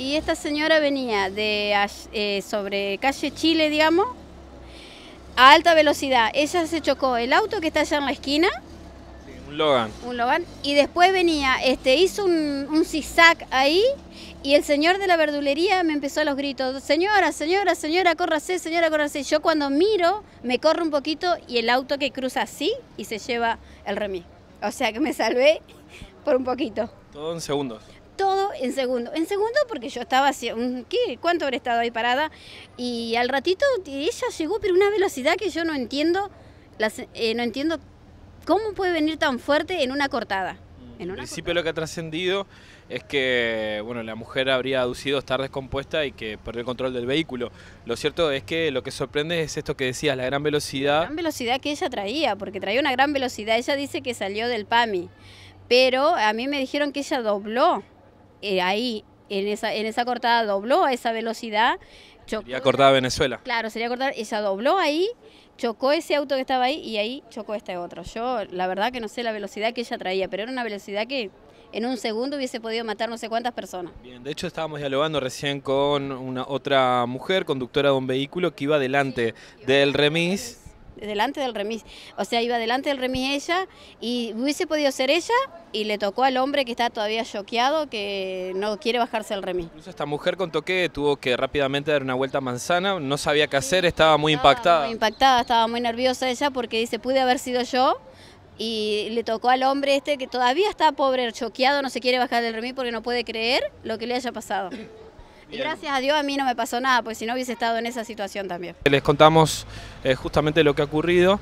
Y esta señora venía de eh, sobre calle Chile, digamos, a alta velocidad. Ella se chocó el auto que está allá en la esquina. un Logan. Un Logan. Y después venía, este, hizo un, un zigzag ahí y el señor de la verdulería me empezó a los gritos, señora, señora, señora, córrase, señora, córrase. Yo cuando miro, me corro un poquito y el auto que cruza así y se lleva el remis. O sea que me salvé por un poquito. Todo en segundos en segundo. En segundo porque yo estaba, así, ¿qué? ¿cuánto habré estado ahí parada? Y al ratito ella llegó, pero una velocidad que yo no entiendo, eh, no entiendo cómo puede venir tan fuerte en una cortada. Mm. En, principio lo que ha trascendido es que bueno, la mujer habría aducido estar descompuesta y que perdió el control del vehículo. Lo cierto es que lo que sorprende es esto que decías, la gran velocidad. La gran velocidad que ella traía, porque traía una gran velocidad. Ella dice que salió del PAMI, pero a mí me dijeron que ella dobló eh, ahí en esa, en esa cortada dobló a esa velocidad. Chocó, sería cortada Venezuela. Claro, sería cortada, ella dobló ahí, chocó ese auto que estaba ahí y ahí chocó este otro. Yo la verdad que no sé la velocidad que ella traía, pero era una velocidad que en un segundo hubiese podido matar no sé cuántas personas. Bien, de hecho estábamos dialogando recién con una otra mujer, conductora de un vehículo que iba delante del remis delante del remis. O sea, iba delante del remis ella y hubiese podido ser ella y le tocó al hombre que está todavía choqueado, que no quiere bajarse del remis. Incluso esta mujer con toque tuvo que rápidamente dar una vuelta a manzana, no sabía qué hacer, estaba muy estaba impactada. Muy impactada, estaba muy nerviosa ella porque dice, pude haber sido yo, y le tocó al hombre este que todavía está pobre, choqueado, no se quiere bajar del remis porque no puede creer lo que le haya pasado. Y gracias a Dios a mí no me pasó nada, pues si no hubiese estado en esa situación también. Les contamos eh, justamente lo que ha ocurrido.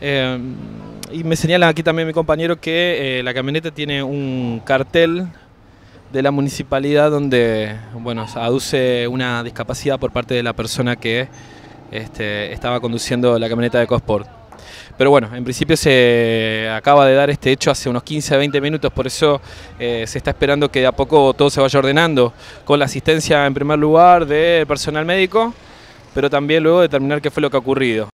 Eh, y me señala aquí también mi compañero que eh, la camioneta tiene un cartel de la municipalidad donde bueno, aduce una discapacidad por parte de la persona que este, estaba conduciendo la camioneta de Cosport. Pero bueno, en principio se acaba de dar este hecho hace unos 15 20 minutos, por eso eh, se está esperando que de a poco todo se vaya ordenando, con la asistencia en primer lugar de personal médico, pero también luego determinar qué fue lo que ha ocurrido.